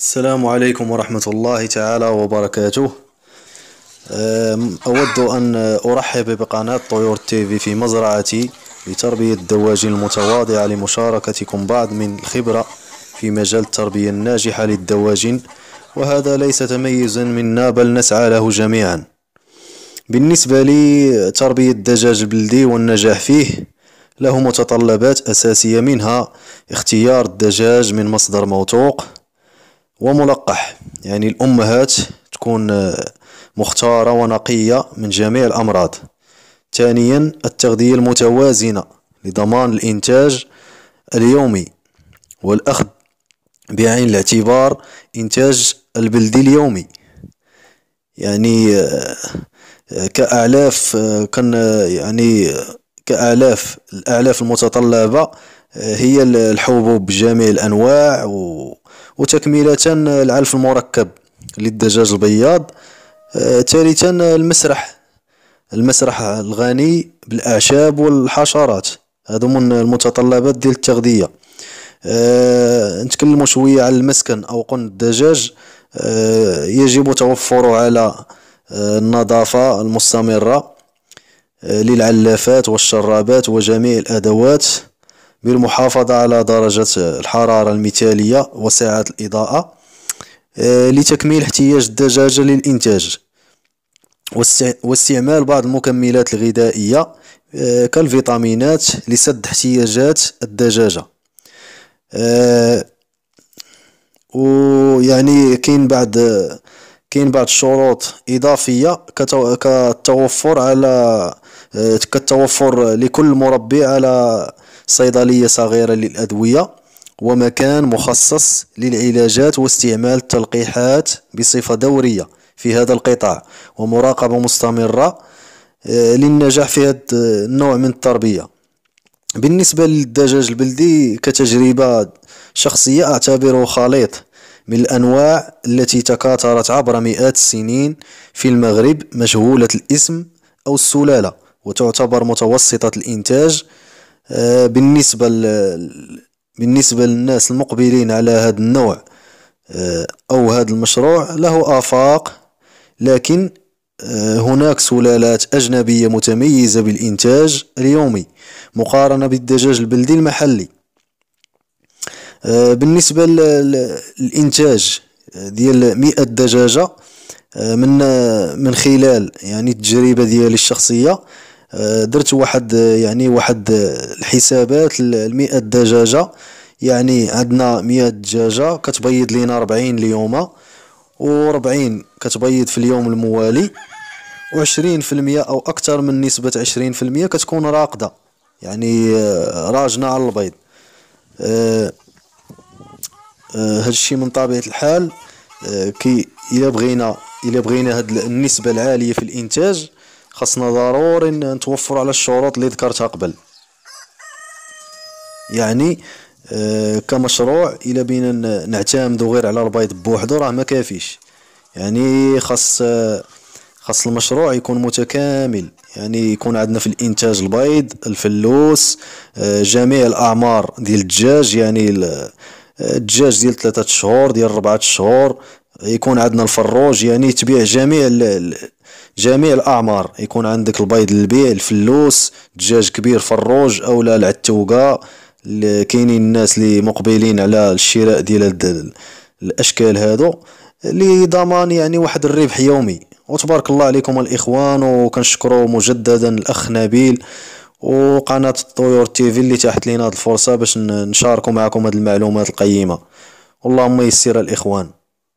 السلام عليكم ورحمة الله تعالى وبركاته أود أن أرحب بقناة طيور تيفي في مزرعتي لتربية الدواجن المتواضعة لمشاركتكم بعض من الخبرة في مجال التربية الناجحة للدواجن وهذا ليس تميزا منا بل نسعى له جميعا بالنسبة لي تربية الدجاج البلدي والنجاح فيه له متطلبات أساسية منها اختيار الدجاج من مصدر موثوق وملقح يعني الأمهات تكون آه، مختارة ونقية من جميع الأمراض ثانيا التغذية المتوازنة لضمان الإنتاج اليومي والأخذ بعين الاعتبار إنتاج البلدي اليومي يعني آه، كأعلاف آه، كان يعني كأعلاف الأعلاف المتطلبة هي الحبوب بجميع الأنواع و وتكملة العلف المركب للدجاج البياض ثالثا آه، المسرح المسرح الغني بالأعشاب والحشرات هادو من المتطلبات ديال التغذية أه نتكلم شوية على المسكن أو قن الدجاج أه يجب توفره على أه النظافة المستمرة آه، للعلافات والشرابات وجميع الأدوات بالمحافظة على درجة الحرارة المثالية وسعة الإضاءة آه، لتكميل احتياج الدجاجة للإنتاج واستعمال بعض المكملات الغذائية آه، كالفيتامينات لسد احتياجات الدجاجة آه، ويعني كاين بعض كاين بعض الشروط إضافية كالتوفر على كالتوفر لكل مربي على صيدلية صغيرة للأدوية ومكان مخصص للعلاجات واستعمال التلقيحات بصفة دورية في هذا القطاع ومراقبة مستمرة آه، للنجاح في هذا النوع من التربية بالنسبة للدجاج البلدي كتجربة شخصية أعتبره خليط من الأنواع التي تكاثرت عبر مئات السنين في المغرب مجهولة الاسم أو السلالة وتعتبر متوسطة الإنتاج آه، بالنسبة بالنسبة للناس المقبلين على هذا النوع آه، أو هذا المشروع له آفاق لكن آه، هناك سلالات أجنبية متميزة بالإنتاج اليومي مقارنة بالدجاج البلدي المحلي بالنسبة للإنتاج ديال مئة دجاجة من من خلال يعني التجربة ديالي الشخصية آه، درت واحد آه، يعني واحد آه، الحسابات ل 100 دجاجه يعني عندنا 100 دجاجه كتبيض لينا 40 اليوم و40 كتبيض في اليوم الموالي و20% او اكثر من نسبه 20% كتكون راقده يعني راجنه على البيض هادشي من طبيعه الحال كي الا بغينا الا بغينا هاد النسبه العاليه في الانتاج خاصنا ضروري نتوفر على الشروط اللي ذكرتها قبل يعني آه، كمشروع الى بينا نعتمدو غير على البيض بوحدو راه ما كافيش يعني خاص خاص المشروع يكون متكامل يعني يكون عندنا في الانتاج البيض الفلوس آه، جميع الاعمار ديال الدجاج يعني الدجاج ديال ثلاثة شهور ديال ربعة شهور يكون عندنا الفروج يعني تبيع جميع جميع الأعمار يكون عندك البيض للبيع الفلوس دجاج كبير فروج أو لا العتوقة كاينين الناس اللي مقبلين على الشراء ديال الأشكال هادو لضمان يعني واحد الربح يومي وتبارك الله عليكم الإخوان وكنشكروا مجددا الأخ نبيل وقناة الطيور تيفي اللي تحت لينا هاد الفرصة باش نشاركوا معكم هاد المعلومات القيمة اللهم يسر الإخوان